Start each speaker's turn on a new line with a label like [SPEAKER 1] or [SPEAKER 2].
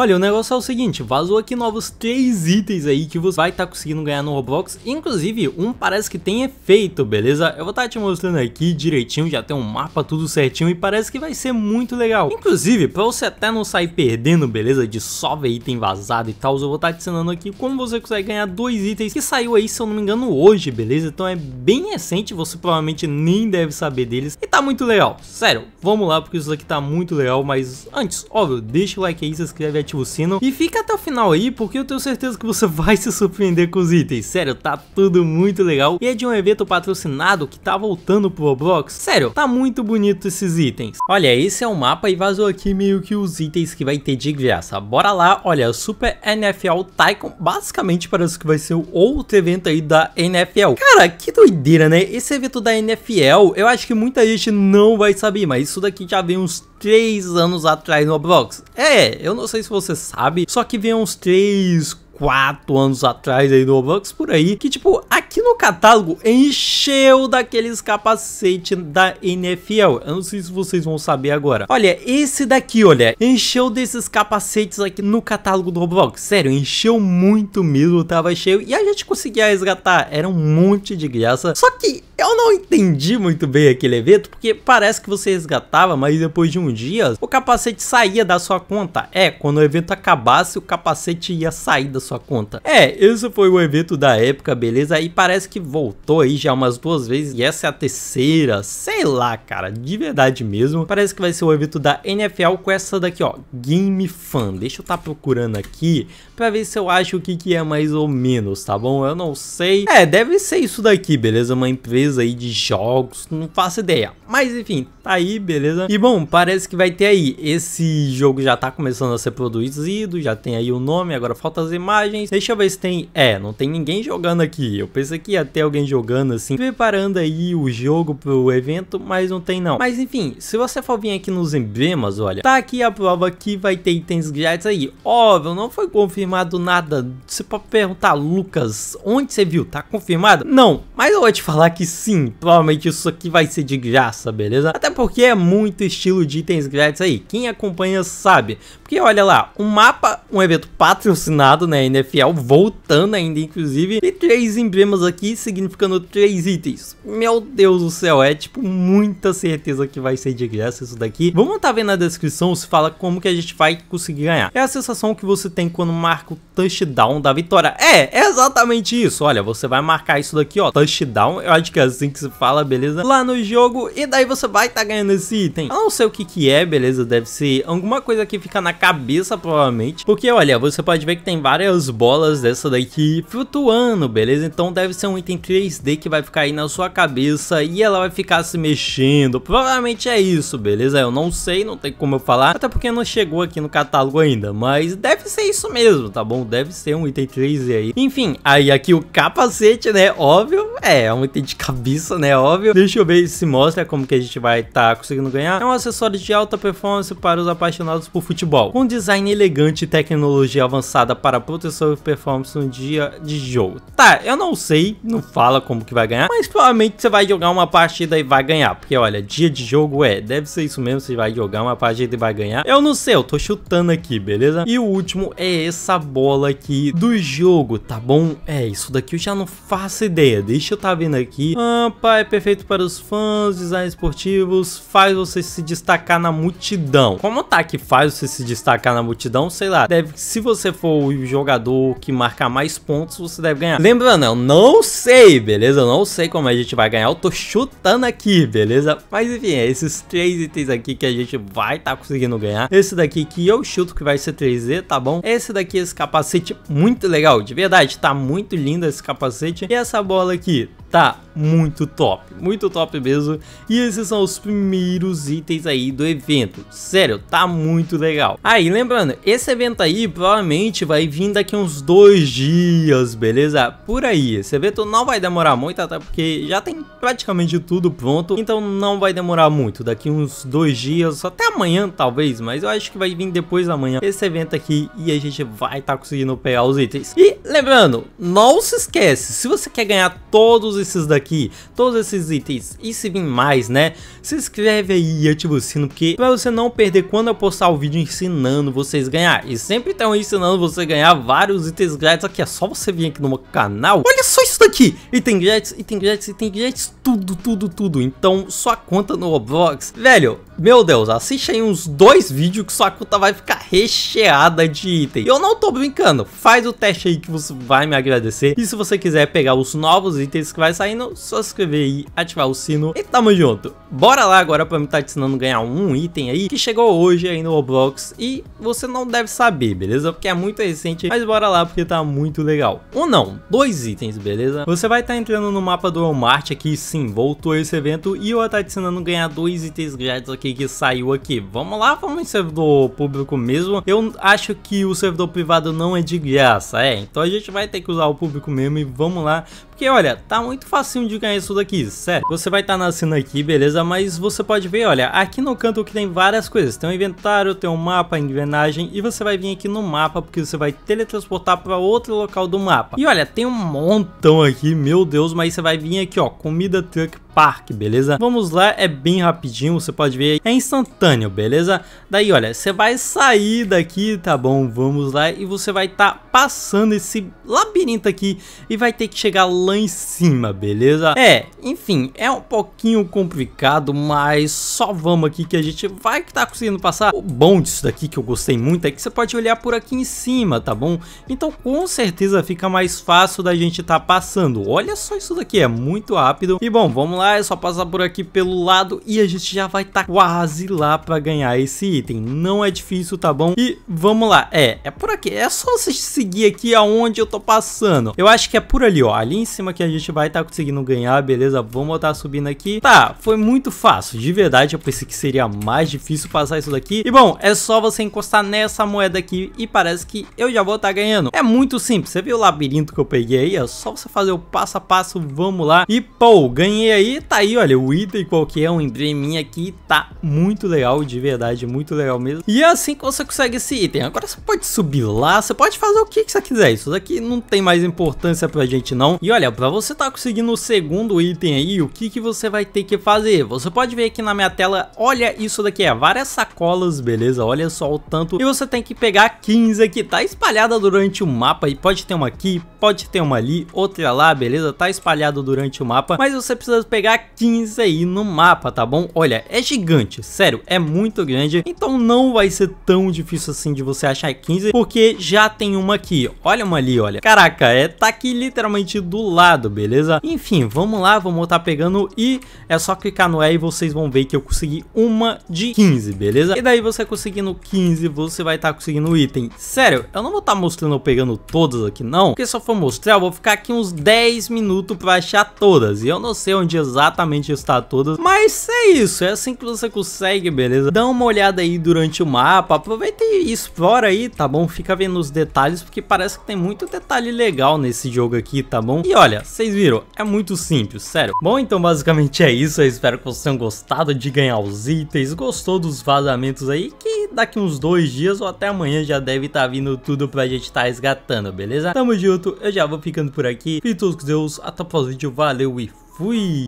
[SPEAKER 1] Olha, o negócio é o seguinte, vazou aqui novos três itens aí que você vai estar tá conseguindo ganhar no Roblox, inclusive um parece que tem efeito, beleza? Eu vou estar tá te mostrando aqui direitinho, já tem um mapa tudo certinho e parece que vai ser muito legal. Inclusive, pra você até não sair perdendo, beleza, de só ver item vazado e tal, eu vou estar tá te ensinando aqui como você consegue ganhar dois itens que saiu aí, se eu não me engano, hoje, beleza? Então é bem recente, você provavelmente nem deve saber deles e tá muito legal. Sério, vamos lá porque isso aqui tá muito legal, mas antes, óbvio, deixa o like aí, se inscreve ativa o sino e fica até o final aí, porque eu tenho certeza que você vai se surpreender com os itens. Sério, tá tudo muito legal e é de um evento patrocinado que tá voltando pro Roblox. Sério, tá muito bonito esses itens. Olha, esse é o mapa e vazou aqui meio que os itens que vai ter de graça. Bora lá, olha, Super NFL Tycoon, basicamente parece que vai ser o outro evento aí da NFL. Cara, que doideira, né? Esse evento da NFL, eu acho que muita gente não vai saber, mas isso daqui já vem uns 3 anos atrás no Roblox. É, eu não sei se você você sabe, só que vem uns 3, 4 anos atrás aí do Roblox, por aí, que tipo, aqui no catálogo encheu daqueles capacete da NFL. Eu não sei se vocês vão saber agora. Olha, esse daqui, olha, encheu desses capacetes aqui no catálogo do Roblox. Sério, encheu muito mesmo, tava cheio e a gente conseguia resgatar. Era um monte de graça. Só que eu não entendi muito bem aquele evento, porque parece que você resgatava, mas depois de um dia, o capacete saía da sua conta. É, quando o evento acabasse, o capacete ia sair da sua conta. É, esse foi o evento da época, beleza? E parece que voltou aí já umas duas vezes, e essa é a terceira, sei lá, cara, de verdade mesmo. Parece que vai ser o evento da NFL com essa daqui, ó, Game Fan. Deixa eu tá procurando aqui, pra ver se eu acho o que que é mais ou menos, tá bom? Eu não sei. É, deve ser isso daqui, beleza? Uma empresa empresa aí de jogos, não faço ideia. Mas enfim, tá aí, beleza? E bom, parece que vai ter aí. Esse jogo já tá começando a ser produzido, já tem aí o nome, agora falta as imagens. Deixa eu ver se tem... É, não tem ninguém jogando aqui. Eu pensei que ia ter alguém jogando assim, preparando aí o jogo pro evento, mas não tem não. Mas enfim, se você for vir aqui nos emblemas, olha, tá aqui a prova que vai ter itens grátis aí. Óbvio, não foi confirmado nada. Você pode perguntar, Lucas, onde você viu? Tá confirmado? Não, mas eu vou te falar que sim, provavelmente isso aqui vai ser de graça, beleza? Até porque é muito estilo de itens grátis aí, quem acompanha sabe. Porque olha lá, um mapa, um evento patrocinado, né, NFL, voltando ainda inclusive, e três emblemas aqui significando três itens. Meu Deus do céu, é tipo muita certeza que vai ser de graça isso daqui. Vamos estar tá vendo na descrição se fala como que a gente vai conseguir ganhar. É a sensação que você tem quando marca o touchdown da vitória. É, é exatamente isso, olha, você vai marcar isso daqui ó, touchdown, eu acho que é assim que se fala, beleza? Lá no jogo, e daí você vai estar tá ganhando esse item. Eu não sei o que que é, beleza? Deve ser alguma coisa que fica na cabeça, provavelmente. Porque, olha, você pode ver que tem várias bolas dessa daqui flutuando, beleza? Então deve ser um item 3D que vai ficar aí na sua cabeça e ela vai ficar se mexendo. Provavelmente é isso, beleza? Eu não sei, não tem como eu falar, até porque não chegou aqui no catálogo ainda, mas deve ser isso mesmo, tá bom? Deve ser um item 3D aí. Enfim, aí aqui o capacete, né? Óbvio, é, é um item de capacete cabeça, né? Óbvio. Deixa eu ver se mostra como que a gente vai estar tá conseguindo ganhar. É um acessório de alta performance para os apaixonados por futebol. Com design elegante e tecnologia avançada para proteção e performance no dia de jogo. Tá, eu não sei, não fala como que vai ganhar, mas provavelmente você vai jogar uma partida e vai ganhar. Porque olha, dia de jogo é, deve ser isso mesmo, você vai jogar uma partida e vai ganhar. Eu não sei, eu tô chutando aqui, beleza? E o último é essa bola aqui do jogo, tá bom? É, isso daqui eu já não faço ideia, deixa eu tá vendo aqui. Ah, estampa, é perfeito para os fãs, design esportivos, faz você se destacar na multidão. Como tá que faz você se destacar na multidão? Sei lá, deve, se você for o jogador que marcar mais pontos, você deve ganhar. Lembrando, eu não sei, beleza? Eu não sei como a gente vai ganhar, eu tô chutando aqui, beleza? Mas enfim, é esses três itens aqui que a gente vai tá conseguindo ganhar. Esse daqui que eu chuto que vai ser 3D, tá bom? Esse daqui, esse capacete muito legal, de verdade, tá muito lindo esse capacete. E essa bola aqui, tá muito top, muito top mesmo. E esses são os primeiros itens aí do evento. Sério, tá muito legal. Aí, lembrando, esse evento aí provavelmente vai vir daqui uns dois dias, beleza? Por aí, esse evento não vai demorar muito, até porque já tem praticamente tudo pronto. Então não vai demorar muito, daqui uns dois dias, até amanhã talvez, mas eu acho que vai vir depois da manhã esse evento aqui e a gente vai estar tá conseguindo pegar os itens. E lembrando, não se esquece, se você quer ganhar todos esses daqui, todos esses itens e se vir mais, né? Se inscreve aí e ativa o sino, porque pra você não perder quando eu postar o vídeo ensinando vocês ganhar. E sempre estão ensinando você ganhar vários itens grátis aqui, é só você vir aqui no meu canal. Olha só isso aqui. Item grátis, item grátis, item grátis, tudo, tudo, tudo. Então, sua conta no Roblox. Velho, meu Deus, assiste aí uns dois vídeos que sua conta vai ficar recheada de item. Eu não tô brincando, faz o teste aí que você vai me agradecer. E se você quiser pegar os novos itens que vai saindo, só se inscrever aí, ativar o sino e tamo junto. Bora lá agora pra me estar tá te ensinando a ganhar um item aí que chegou hoje aí no Roblox e você não deve saber, beleza? Porque é muito recente, mas bora lá porque tá muito legal. Um não, dois itens, beleza? beleza? Você vai estar tá entrando no mapa do Walmart aqui, sim, voltou esse evento e eu estar tá ensinando a ganhar dois itens grátis aqui que saiu aqui. Vamos lá, vamos em servidor público mesmo. Eu acho que o servidor privado não é de graça, é, então a gente vai ter que usar o público mesmo e vamos lá porque olha, tá muito facinho de ganhar isso daqui, sério. Você vai estar tá nascendo aqui, beleza? Mas você pode ver, olha, aqui no canto que tem várias coisas. Tem um inventário, tem um mapa, engrenagem e você vai vir aqui no mapa porque você vai teletransportar para outro local do mapa. E olha, tem um montão aqui, meu Deus, mas você vai vir aqui, ó, comida, truck, parque, beleza? Vamos lá, é bem rapidinho, você pode ver, é instantâneo, beleza? Daí, olha, você vai sair daqui, tá bom? Vamos lá e você vai estar tá passando esse labirinto aqui e vai ter que chegar lá em cima, beleza? É, enfim, é um pouquinho complicado, mas só vamos aqui que a gente vai que tá conseguindo passar. O bom disso daqui que eu gostei muito é que você pode olhar por aqui em cima, tá bom? Então com certeza fica mais fácil da gente tá passando. Olha só isso daqui, é muito rápido. E bom, vamos lá lá, é só passar por aqui pelo lado e a gente já vai estar tá quase lá para ganhar esse item. Não é difícil, tá bom? E vamos lá. É, é por aqui. É só vocês seguir aqui aonde eu tô passando. Eu acho que é por ali, ó. Ali em cima que a gente vai estar tá conseguindo ganhar, beleza? Vamos estar tá subindo aqui. Tá, foi muito fácil. De verdade, eu pensei que seria mais difícil passar isso daqui. E bom, é só você encostar nessa moeda aqui e parece que eu já vou estar tá ganhando. É muito simples. Você viu o labirinto que eu peguei aí? É só você fazer o passo a passo. Vamos lá. E, pô, ganhei aí aí, tá aí, olha, o item qualquer, um embleminha aqui, tá muito legal, de verdade, muito legal mesmo. E é assim que você consegue esse item. Agora você pode subir lá, você pode fazer o que, que você quiser. Isso daqui não tem mais importância pra gente não. E olha, pra você tá conseguindo o segundo item aí, o que que você vai ter que fazer? Você pode ver aqui na minha tela, olha isso daqui, é várias sacolas, beleza? Olha só o tanto. E você tem que pegar 15 aqui, tá espalhada durante o mapa e pode ter uma aqui, pode ter uma ali, outra lá, beleza? Tá espalhado durante o mapa, mas você precisa pegar pegar 15 aí no mapa, tá bom? Olha, é gigante, sério, é muito grande, então não vai ser tão difícil assim de você achar 15, porque já tem uma aqui, olha uma ali, olha. Caraca, é, tá aqui literalmente do lado, beleza? Enfim, vamos lá, vamos estar pegando e é só clicar no E e vocês vão ver que eu consegui uma de 15, beleza? E daí você conseguindo 15, você vai estar tá conseguindo item. Sério, eu não vou estar tá mostrando eu pegando todas aqui não, porque se eu for mostrar, eu vou ficar aqui uns 10 minutos pra achar todas, e eu não sei onde as exatamente todas, tá Mas é isso, é assim que você consegue, beleza? Dá uma olhada aí durante o mapa, aproveita e explora aí, tá bom? Fica vendo os detalhes, porque parece que tem muito detalhe legal nesse jogo aqui, tá bom? E olha, vocês viram, é muito simples, sério. Bom, então basicamente é isso, eu espero que vocês tenham gostado de ganhar os itens, gostou dos vazamentos aí, que daqui uns dois dias ou até amanhã já deve estar tá vindo tudo pra gente estar tá resgatando, beleza? Tamo junto, eu já vou ficando por aqui, fique todos com Deus, até o próximo vídeo, valeu e fui!